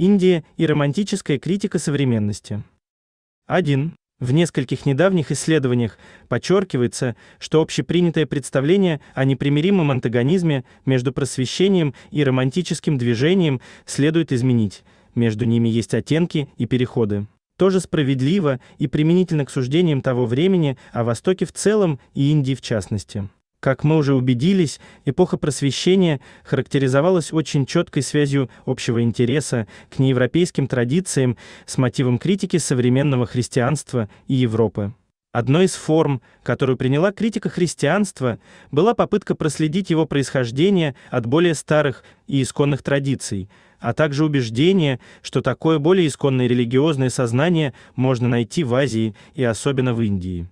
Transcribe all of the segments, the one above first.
Индия и романтическая критика современности. 1. В нескольких недавних исследованиях подчеркивается, что общепринятое представление о непримиримом антагонизме между просвещением и романтическим движением следует изменить. Между ними есть оттенки и переходы. Тоже справедливо и применительно к суждениям того времени о Востоке в целом и Индии в частности. Как мы уже убедились, эпоха Просвещения характеризовалась очень четкой связью общего интереса к неевропейским традициям с мотивом критики современного христианства и Европы. Одной из форм, которую приняла критика христианства, была попытка проследить его происхождение от более старых и исконных традиций, а также убеждение, что такое более исконное религиозное сознание можно найти в Азии и особенно в Индии.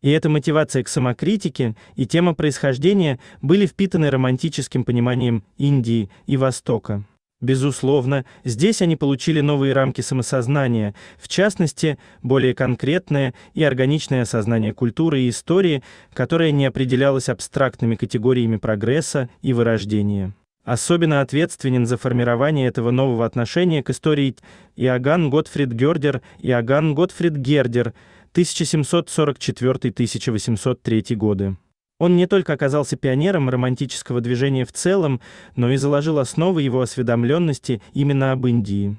И эта мотивация к самокритике и тема происхождения были впитаны романтическим пониманием Индии и Востока. Безусловно, здесь они получили новые рамки самосознания, в частности, более конкретное и органичное осознание культуры и истории, которое не определялось абстрактными категориями прогресса и вырождения. Особенно ответственен за формирование этого нового отношения к истории Иоганн Готфрид Гёрдер и Иоганн Готфрид Гердер – 1744-1803 годы. Он не только оказался пионером романтического движения в целом, но и заложил основы его осведомленности именно об Индии.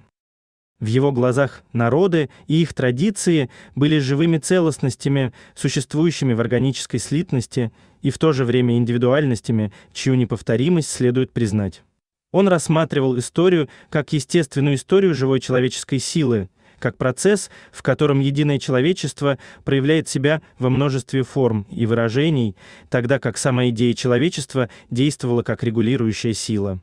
В его глазах народы и их традиции были живыми целостностями, существующими в органической слитности и в то же время индивидуальностями, чью неповторимость следует признать. Он рассматривал историю как естественную историю живой человеческой силы, как процесс, в котором единое человечество проявляет себя во множестве форм и выражений, тогда как сама идея человечества действовала как регулирующая сила.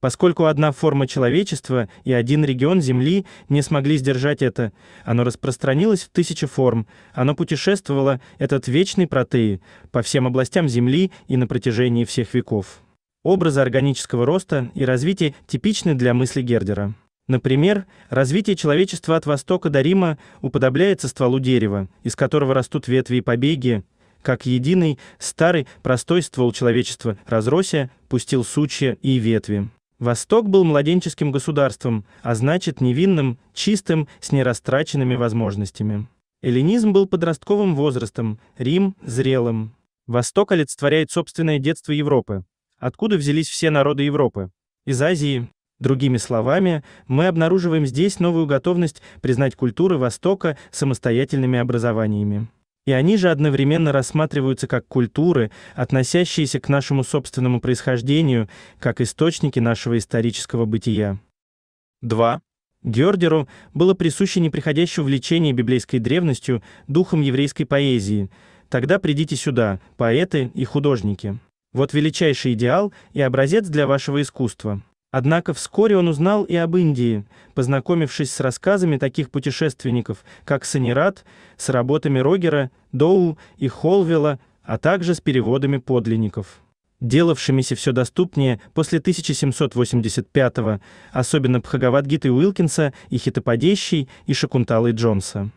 Поскольку одна форма человечества и один регион Земли не смогли сдержать это, оно распространилось в тысячи форм, оно путешествовало, этот вечный протеи, по всем областям Земли и на протяжении всех веков. Образы органического роста и развития типичны для мысли Гердера. Например, развитие человечества от востока до Рима уподобляется стволу дерева, из которого растут ветви и побеги, как единый старый простой ствол человечества разросся, пустил сучья и ветви. Восток был младенческим государством, а значит невинным, чистым, с нерастраченными возможностями. Эллинизм был подростковым возрастом, Рим – зрелым. Восток олицетворяет собственное детство Европы. Откуда взялись все народы Европы? Из Азии, Другими словами, мы обнаруживаем здесь новую готовность признать культуры Востока самостоятельными образованиями. И они же одновременно рассматриваются как культуры, относящиеся к нашему собственному происхождению, как источники нашего исторического бытия. 2. Гёрдеру было присуще неприходящее влечение библейской древностью, духом еврейской поэзии. Тогда придите сюда, поэты и художники. Вот величайший идеал и образец для вашего искусства. Однако вскоре он узнал и об Индии, познакомившись с рассказами таких путешественников, как Санират, с работами Рогера, Доу и Холвела, а также с переводами подлинников делавшимися все доступнее после 1785-го, особенно Бхагавадгиты Уилкинса и Хитопадещей и Шакунталы Джонса.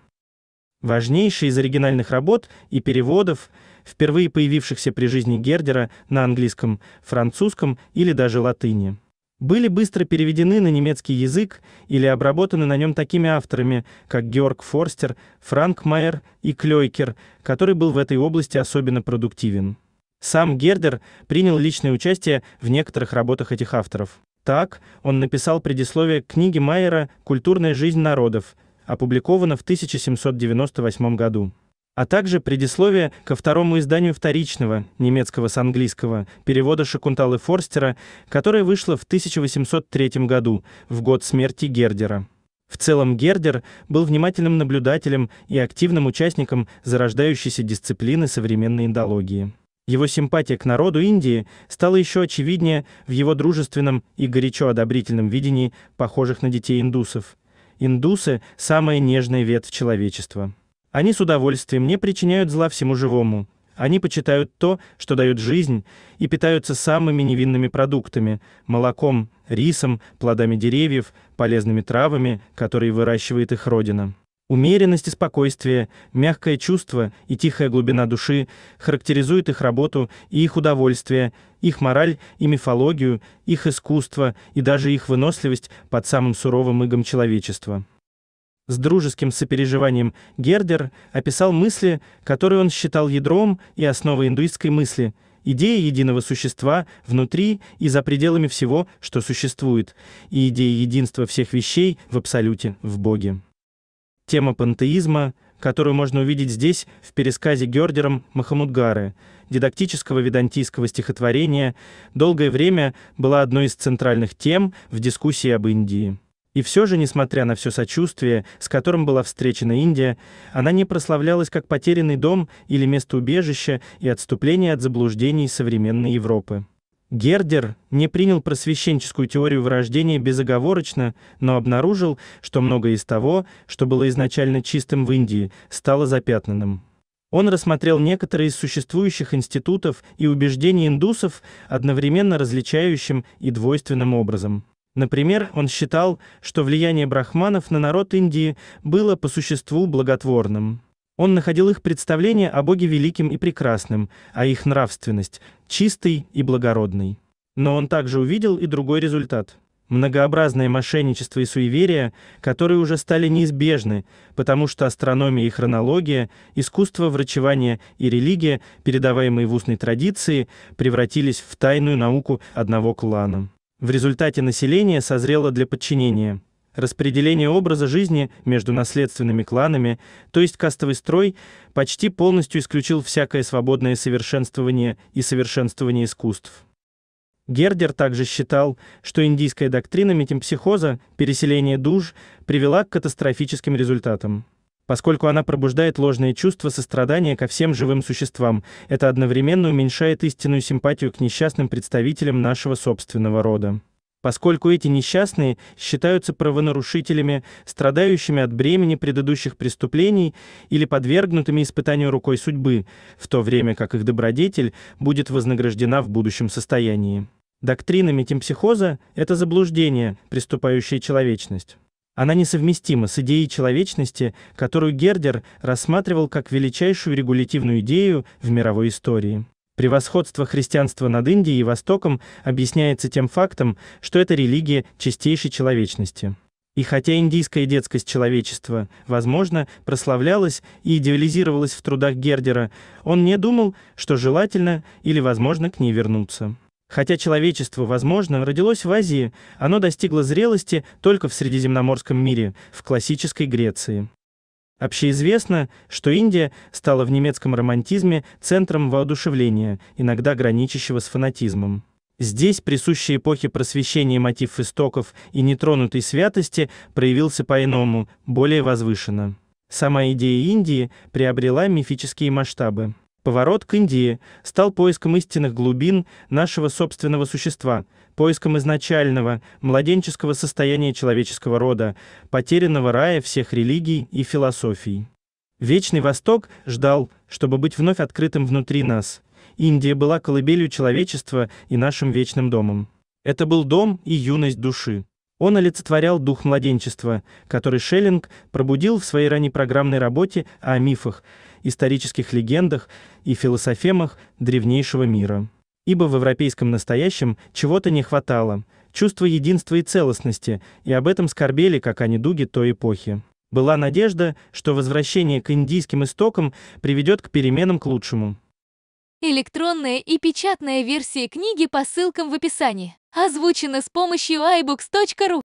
Важнейшие из оригинальных работ и переводов, впервые появившихся при жизни Гердера на английском, французском или даже латыни были быстро переведены на немецкий язык или обработаны на нем такими авторами, как Георг Форстер, Франк Майер и Клёйкер, который был в этой области особенно продуктивен. Сам Гердер принял личное участие в некоторых работах этих авторов. Так, он написал предисловие к книге Майера «Культурная жизнь народов», опубликованной в 1798 году а также предисловие ко второму изданию вторичного немецкого с английского перевода Шакунталы Форстера, которое вышло в 1803 году, в год смерти Гердера. В целом Гердер был внимательным наблюдателем и активным участником зарождающейся дисциплины современной индологии. Его симпатия к народу Индии стала еще очевиднее в его дружественном и горячо одобрительном видении похожих на детей индусов. Индусы самая нежная ветвь человечества. Они с удовольствием не причиняют зла всему живому. Они почитают то, что дает жизнь, и питаются самыми невинными продуктами: молоком, рисом, плодами деревьев, полезными травами, которые выращивает их родина. Умеренность и спокойствие, мягкое чувство и тихая глубина души характеризуют их работу и их удовольствие, их мораль и мифологию, их искусство и даже их выносливость под самым суровым игом человечества. С дружеским сопереживанием Гердер описал мысли, которые он считал ядром и основой индуистской мысли – идея единого существа внутри и за пределами всего, что существует, и идея единства всех вещей в абсолюте, в Боге. Тема пантеизма, которую можно увидеть здесь в пересказе Гердером Махамудгары, дидактического ведантийского стихотворения, долгое время была одной из центральных тем в дискуссии об Индии. И все же, несмотря на все сочувствие, с которым была встречена Индия, она не прославлялась как потерянный дом или место убежища и отступления от заблуждений современной Европы. Гердер не принял просвещенческую теорию врождения безоговорочно, но обнаружил, что многое из того, что было изначально чистым в Индии, стало запятнанным. Он рассмотрел некоторые из существующих институтов и убеждений индусов одновременно различающим и двойственным образом. Например, он считал, что влияние брахманов на народ Индии было по существу благотворным. Он находил их представления о Боге великим и прекрасным, а их нравственность чистой и благородной. Но он также увидел и другой результат многообразное мошенничество и суеверия, которые уже стали неизбежны, потому что астрономия и хронология, искусство врачевания и религия, передаваемые в устной традиции, превратились в тайную науку одного клана. В результате население созрело для подчинения. Распределение образа жизни между наследственными кланами, то есть кастовый строй, почти полностью исключил всякое свободное совершенствование и совершенствование искусств. Гердер также считал, что индийская доктрина метемпсихоза, переселение душ, привела к катастрофическим результатам поскольку она пробуждает ложные чувства сострадания ко всем живым существам. Это одновременно уменьшает истинную симпатию к несчастным представителям нашего собственного рода. Поскольку эти несчастные считаются правонарушителями, страдающими от бремени предыдущих преступлений или подвергнутыми испытанию рукой судьбы, в то время как их добродетель будет вознаграждена в будущем состоянии. Доктрина метемпсихоза это заблуждение, приступающее человечность. Она несовместима с идеей человечности, которую Гердер рассматривал как величайшую регулятивную идею в мировой истории. Превосходство христианства над Индией и Востоком объясняется тем фактом, что это религия чистейшей человечности. И хотя индийская детскость человечества, возможно, прославлялась и идеализировалась в трудах Гердера, он не думал, что желательно или возможно к ней вернуться. Хотя человечество, возможно, родилось в Азии, оно достигло зрелости только в Средиземноморском мире, в классической Греции. Общеизвестно, что Индия стала в немецком романтизме центром воодушевления, иногда граничащего с фанатизмом. Здесь присущий эпохе просвещения мотив истоков и нетронутой святости проявился по-иному, более возвышенно. Сама идея Индии приобрела мифические масштабы. Поворот к Индии стал поиском истинных глубин нашего собственного существа, поиском изначального, младенческого состояния человеческого рода, потерянного рая всех религий и философий. Вечный Восток ждал, чтобы быть вновь открытым внутри нас. Индия была колыбелью человечества и нашим вечным домом. Это был дом и юность души. Он олицетворял дух младенчества, который Шеллинг пробудил в своей ранней программной работе о мифах, исторических легендах и философемах древнейшего мира. Ибо в европейском настоящем чего-то не хватало, чувства единства и целостности, и об этом скорбели как о недуге той эпохи. Была надежда, что возвращение к индийским истокам приведет к переменам к лучшему. Электронная и печатная версии книги по ссылкам в описании. Озвучено с помощью iBooks.ru.